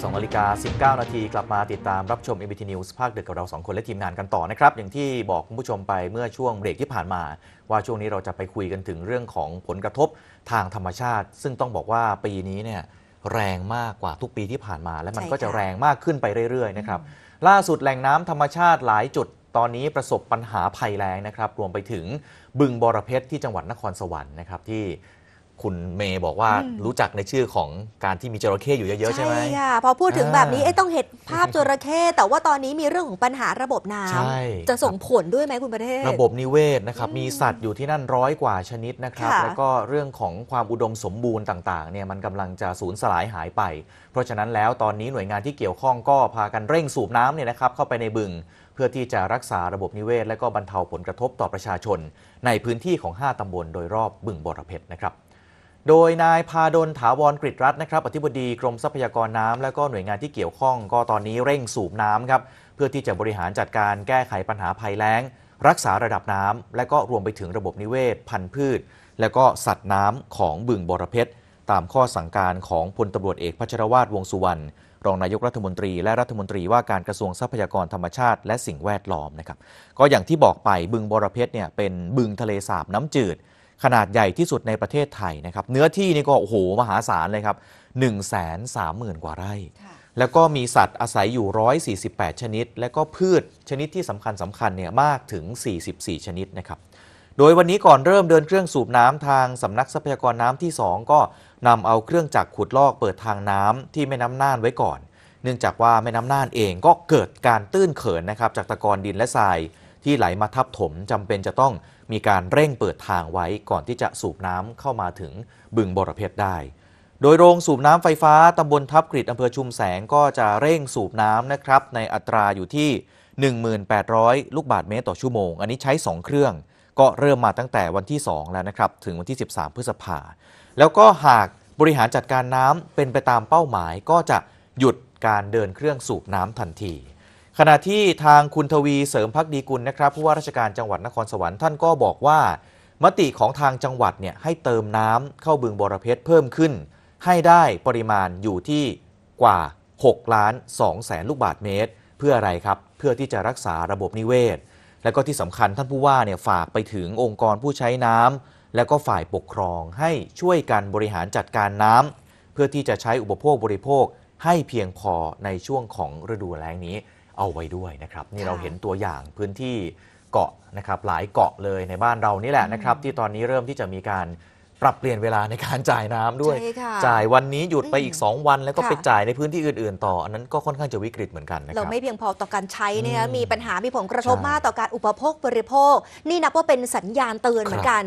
12นาฬิกา19 นาทีกลับมาติดตามรับชม MBT News ภาคดึกกับเรา 2 คนและทีมงานกันต่อนะครับอย่างที่บอกคุณผู้ชมไปเมื่อช่วงเบรกที่ผ่านมา ว่าช่วงนี้เราจะไปคุยกันถึงเรื่องของผลกระทบทางธรรมชาติ ซึ่งต้องบอกว่าปีนี้เนี่ยแรงมากกว่าทุกปีที่ผ่านมาและมันก็จะแรงมากขึ้นไปเรื่อยๆนะครับล่าสุดแหล่งน้ำธรรมชาติหลายจุดตอนนี้ประสบปัญหาภัยแล้งนะครับรวมไปถึงบึงบอระเพ็ดที่จังหวัดนครสวรรค์นะครับที่คุณเมย์บอกว่ารู้จักในชื่อของการที่มีจระเข้อยู่เยอะ ๆ ใช่ไหมใช่ค่ะพอพูดถึงแบบนี้ต้องเห็นภาพจระเข้แต่ว่าตอนนี้มีเรื่องของปัญหาระบบน้ำจะส่งผลด้วยไหมคุณประเทศ ระบบนิเวศนะครับ มีสัตว์อยู่ที่นั่นร้อยกว่าชนิดนะครับ แล้วก็เรื่องของความอุดมสมบูรณ์ต่างๆเนี่ยมันกำลังจะสูญสลายหายไป เพราะฉะนั้นแล้วตอนนี้หน่วยงานที่เกี่ยวข้องก็พากันเร่งสูบน้ำเนี่ยนะครับ เข้าไปในบึง เพื่อที่จะรักษาระบบนิเวศ และก็บรรเทาผลกระทบต่อประชาชน ในพื้นที่ของ 5ตำบลโดยรอบบึงบอระเพ็ดนะครับโดยนายพาดลถาวรกริรัตน์นะครับอธิบดีกรมทรัพยากรน้ำและก็หน่วยงานที่เกี่ยวข้องก็ตอนนี้เร่งสูบน้ำครับเพื่อที่จะบริหารจัดการแก้ไขปัญหาภัยแล้ง รักษาระดับน้ำ และก็รวมไปถึงระบบนิเวศพันธุ์พืช และก็สัตว์น้ำของบึงบรเพชร ตามข้อสั่งการของพลตำรวจเอกพัชรวาทวงสุวรรณรองนายกรัฐมนตรีและรัฐมนตรีว่าการกระทรวงทรัพยากรธรรมชาติ และสิ่งแวดล้อมนะครับก็อย่างที่บอกไปบึงบรเพชรเนี่ยเป็นบึงทะเลสาบน้ำจืดขนาดใหญ่ที่สุดในประเทศไทยนะครับ เนื้อที่นี่ก็โอ้โห มหาศาลเลยครับ 1 3 0 0 0 0 กว่าไร่ แล้วก็มีสัตว์อาศัยอยู่ 148 ชนิด และก็พืชชนิดที่สำคัญสำคัญเนี่ยมากถึง 44 ชนิดนะครับ โดยวันนี้ก่อนเริ่มเดินเครื่องสูบน้ำทางสำนักทรัพยากรน้ำที่ 2 ก็นำเอาเครื่องจักรขุดลอกเปิดทางน้ำที่แม่น้ำน่านไว้ก่อน เนื่องจากว่าแม่น้ำน่านเองก็เกิดการตื้นเขินนะครับจากตะกอนดินและทรายที่ไหลมาทับถมจำเป็นจะต้องมีการเร่งเปิดทางไว้ก่อนที่จะสูบน้ำเข้ามาถึงบึงบรเพชรได้ โดยโรงสูบน้ำไฟฟ้าตำบลทับกริดอำเภอชุมแสงก็จะเร่งสูบน้ำนะครับในอัตราอยู่ที่ 1,800 ลูกบาทเมตรต่อชั่วโมง อันนี้ใช้ 2 เครื่องก็เริ่มมาตั้งแต่วันที่ 2 แล้วนะครับ ถึงวันที่ 13 พฤษภา แล้วก็หากบริหารจัดการน้ำเป็นไปตามเป้าหมาย ก็จะหยุดการเดินเครื่องสูบน้ำทันทีขณะที่ทางคุณทวีเสริมพักดีกุลนะครับ ผู้ว่าราชการจังหวัดนครสวรรค์ท่านก็บอกว่า มติของทางจังหวัดเนี่ยให้เติมน้ำเข้าบึงบรเพชรเพิ่มขึ้น ให้ได้ปริมาณอยู่ที่กว่า6ล้าน2แสนลูกบาทเมตร เพื่ออะไรครับเพื่อที่จะรักษาระบบนิเวศ และก็ที่สำคัญท่านผู้ว่าเนี่ยฝากไปถึงองค์กรผู้ใช้น้ำ และก็ฝ่ายปกครองให้ช่วยกันบริหารจัดการน้ำ เพื่อที่จะใช้อุปโภคบริโภคให้เพียงพอในช่วงของฤดูแล้งนี้เอาไว้ด้วยนะครับนี่เราเห็นตัวอย่างพื้นที่เกาะนะครับหลายเกาะเลยในบ้านเรานี่แหละนะครับที่ตอนนี้เริ่มที่จะมีการปรับเปลี่ยนเวลาในการจ่ายน้ำด้วย จ่ายวันนี้หยุดไปอีก 2 วันแล้วก็ไปจ่ายในพื้นที่อื่น ๆต่ออันนั้นก็ค่อนข้างจะวิกฤตเหมือนกันนะครับเราไม่เพียงพอต่อการใช้นะ่ยมีปัญหามีผลกระทบมากต่อการอุปโภคบริโภค นี่นับว่าเป็นสัญญาณเตือนเหมือนกัน